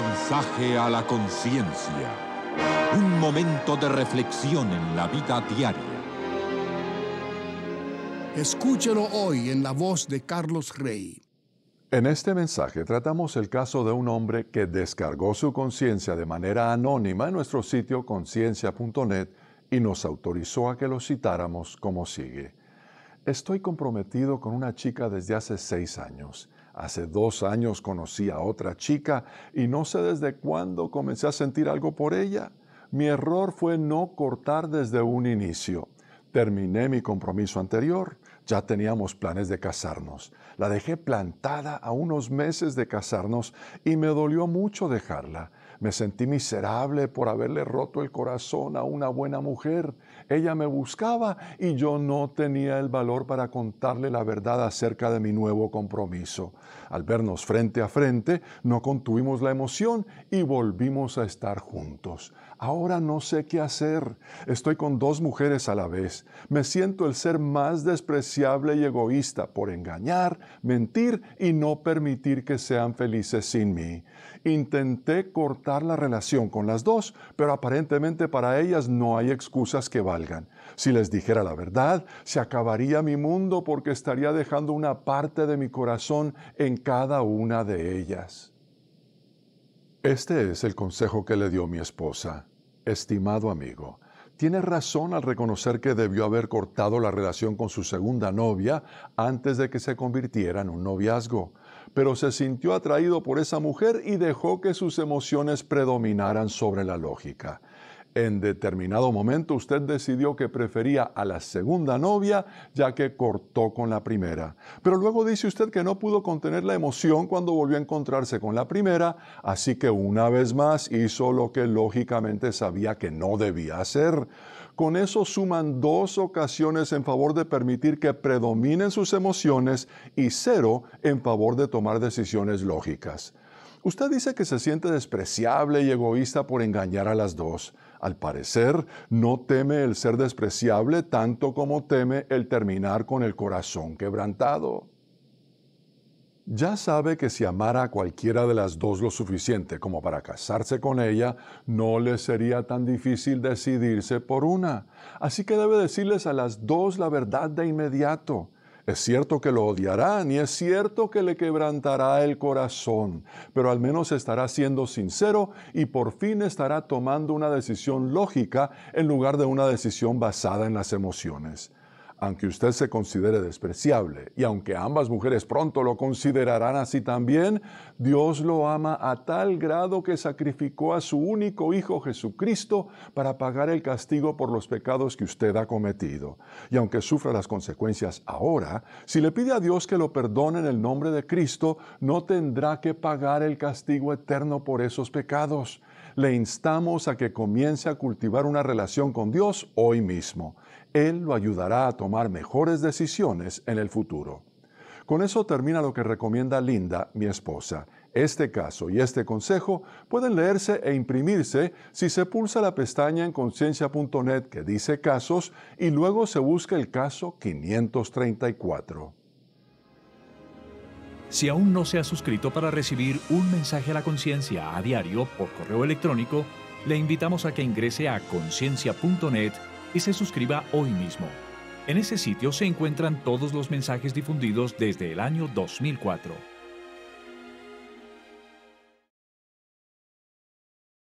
Mensaje a la conciencia. Un momento de reflexión en la vida diaria. Escúchelo hoy en la voz de Carlos Rey. En este mensaje tratamos el caso de un hombre que descargó su conciencia de manera anónima en nuestro sitio conciencia.net y nos autorizó a que lo citáramos como sigue. Estoy comprometido con una chica desde hace seis años. Hace dos años conocí a otra chica y no sé desde cuándo comencé a sentir algo por ella. Mi error fue no cortar desde un inicio. Terminé mi compromiso anterior, ya teníamos planes de casarnos. La dejé plantada a unos meses de casarnos y me dolió mucho dejarla. Me sentí miserable por haberle roto el corazón a una buena mujer ella me buscaba y yo no tenía el valor para contarle la verdad acerca de mi nuevo compromiso. Al vernos frente a frente, no contuvimos la emoción y volvimos a estar juntos. Ahora no sé qué hacer. Estoy con dos mujeres a la vez. Me siento el ser más despreciable y egoísta por engañar, mentir y no permitir que sean felices sin mí. Intenté cortar la relación con las dos, pero aparentemente para ellas no hay excusas que valgan. Si les dijera la verdad, se acabaría mi mundo porque estaría dejando una parte de mi corazón en cada una de ellas. Este es el consejo que le dio mi esposa. Estimado amigo, tiene razón al reconocer que debió haber cortado la relación con su segunda novia antes de que se convirtiera en un noviazgo, pero se sintió atraído por esa mujer y dejó que sus emociones predominaran sobre la lógica en determinado momento usted decidió que prefería a la segunda novia ya que cortó con la primera. Pero luego dice usted que no pudo contener la emoción cuando volvió a encontrarse con la primera, así que una vez más hizo lo que lógicamente sabía que no debía hacer. Con eso suman dos ocasiones en favor de permitir que predominen sus emociones y cero en favor de tomar decisiones lógicas. Usted dice que se siente despreciable y egoísta por engañar a las dos. Al parecer, no teme el ser despreciable tanto como teme el terminar con el corazón quebrantado. Ya sabe que si amara a cualquiera de las dos lo suficiente como para casarse con ella, no le sería tan difícil decidirse por una. Así que debe decirles a las dos la verdad de inmediato. Es cierto que lo odiarán y es cierto que le quebrantará el corazón, pero al menos estará siendo sincero y por fin estará tomando una decisión lógica en lugar de una decisión basada en las emociones aunque usted se considere despreciable, y aunque ambas mujeres pronto lo considerarán así también, Dios lo ama a tal grado que sacrificó a su único Hijo Jesucristo para pagar el castigo por los pecados que usted ha cometido. Y aunque sufra las consecuencias ahora, si le pide a Dios que lo perdone en el nombre de Cristo, no tendrá que pagar el castigo eterno por esos pecados le instamos a que comience a cultivar una relación con Dios hoy mismo. Él lo ayudará a tomar mejores decisiones en el futuro. Con eso termina lo que recomienda Linda, mi esposa. Este caso y este consejo pueden leerse e imprimirse si se pulsa la pestaña en conciencia.net que dice casos y luego se busca el caso 534. Si aún no se ha suscrito para recibir un mensaje a la conciencia a diario por correo electrónico, le invitamos a que ingrese a conciencia.net y se suscriba hoy mismo. En ese sitio se encuentran todos los mensajes difundidos desde el año 2004.